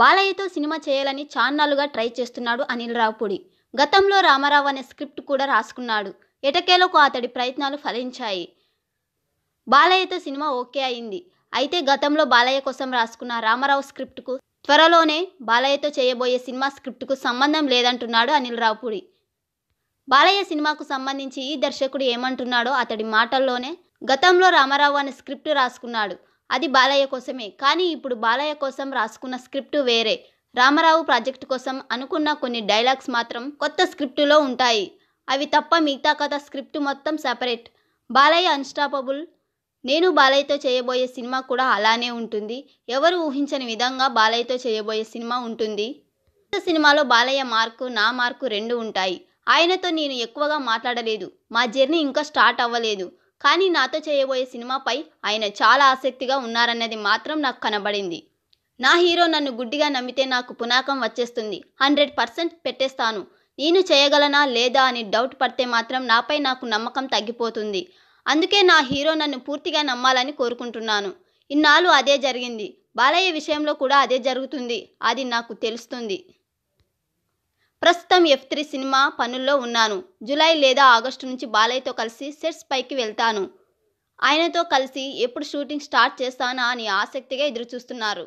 బాలయ్యతో cinema చేయాలని చాన్నాళ్ళుగా try చేస్తున్నాడు అనిల్ రావుపూడి గతంలో రామారావు అనే స్క్రిప్ట్ కూడా రాసుకున్నాడు ఎటకేలకు అతడి ప్రయత్నాలు ఫలించాయి బాలయ్యతో సినిమా ఓకే అయింది అయితే గతంలో బాలయ్య కోసం రాసుకున్న రామారావు స్క్రిప్ట్కు త్వరలోనే బాలయ్యతో చేయబోయే సినిమా స్క్రిప్ట్కు సంబంధం లేదంటున్నాడు అనిల్ రావుపూడి బాలయ్య సినిమాకు సంబంధించి ఈ దర్శకుడు ఏమంటున్నాడో అతడి మాటల్లోనే గతంలో రామారావు అనే స్క్రిప్ట్ రాసుకున్నాడు అది బాలయ్య కోసమే కానీ ఇప్పుడు బాలయ్య కోసం రాసుకున్న స్క్రిప్ట్ వేరే రామారావు ప్రాజెక్టు కోసం అనుకున్న కొన్ని డైలాగ్స్ మాత్రం కొత్త స్క్రిప్టులో ఉంటాయి అవి తప్ప మిగతా కథ స్క్రిప్ట్ మొత్తం సెపరేట్ బాలయ్య అన్స్టాపబుల్ నేను బాలయ్యతో చేయబోయే సినిమా కూడా అలానే ఉంటుంది ఎవరు ఊహించని విధంగా బాలయ్యతో చేయబోయే సినిమా ఉంటుంది కొత్త సినిమాలో బాలయ్య మార్కు నా మార్కు రెండు ఉంటాయి ఆయనతో నేను ఎక్కువగా మాట్లాడలేదు మా జర్నీ ఇంకా స్టార్ట్ అవ్వలేదు కానీ నాతో చేయబోయే సినిమాపై ఆయన చాలా ఆసక్తిగా ఉన్నారన్నది మాత్రం నాకు కనబడింది నా హీరో నన్ను గుడ్డిగా నమ్మితే నాకు పునాకం వచ్చేస్తుంది హండ్రెడ్ పర్సెంట్ పెట్టేస్తాను నేను చేయగలనా లేదా అని డౌట్ పడితే మాత్రం నాపై నాకు నమ్మకం తగ్గిపోతుంది అందుకే నా హీరో నన్ను పూర్తిగా నమ్మాలని కోరుకుంటున్నాను ఇన్నాళ్ళు అదే జరిగింది బాలయ్య విషయంలో కూడా అదే జరుగుతుంది అది నాకు తెలుస్తుంది ప్రస్తుతం ఎఫ్ త్రీ సినిమా పనుల్లో ఉన్నాను జూలై లేదా ఆగస్టు నుంచి బాలయ్యతో కలిసి సెట్స్ పైకి వెళ్తాను ఆయనతో కలిసి ఎప్పుడు షూటింగ్ స్టార్ట్ చేస్తానా అని ఆసక్తిగా ఎదురుచూస్తున్నారు